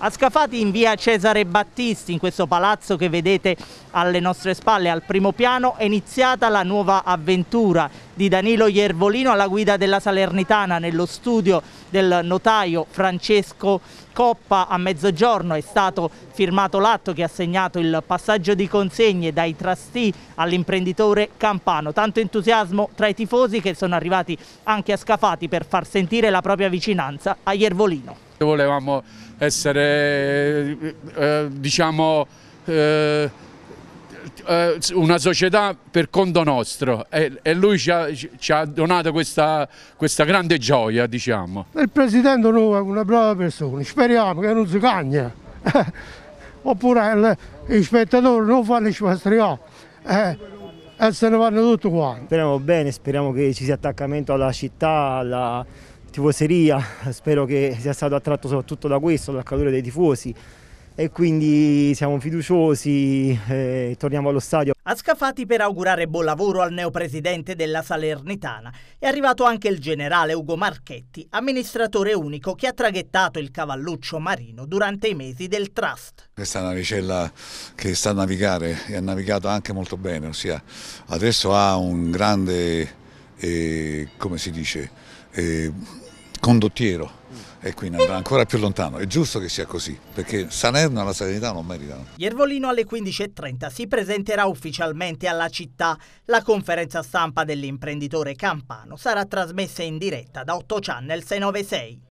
A Scafati in via Cesare Battisti, in questo palazzo che vedete alle nostre spalle, al primo piano, è iniziata la nuova avventura di Danilo Iervolino alla guida della Salernitana nello studio del notaio Francesco Coppa a mezzogiorno. È stato firmato l'atto che ha segnato il passaggio di consegne dai trastì all'imprenditore Campano. Tanto entusiasmo tra i tifosi che sono arrivati anche a Scafati per far sentire la propria vicinanza a Iervolino. Volevamo essere eh, eh diciamo, eh, eh, una società per conto nostro e, e lui ci ha, ci ha donato questa, questa, grande gioia. Diciamo. Il Presidente è una brava persona, speriamo che non si cagna, oppure gli spettatori non fanno spastriare. Eh e se ne vanno tutti quanti. Speriamo bene, speriamo che ci sia attaccamento alla città, alla, tifoseria, spero che sia stato attratto soprattutto da questo, dal calore dei tifosi e quindi siamo fiduciosi e eh, torniamo allo stadio. A Scafati per augurare buon lavoro al neopresidente della Salernitana è arrivato anche il generale Ugo Marchetti, amministratore unico che ha traghettato il cavalluccio marino durante i mesi del trust. Questa navicella che sta a navigare e ha navigato anche molto bene, ossia adesso ha un grande eh, come si dice, eh, condottiero e quindi andrà ancora più lontano. È giusto che sia così, perché Salerno e la Serenità non meritano. Iervolino alle 15.30 si presenterà ufficialmente alla città. La conferenza stampa dell'imprenditore Campano sarà trasmessa in diretta da 8 Channel 696.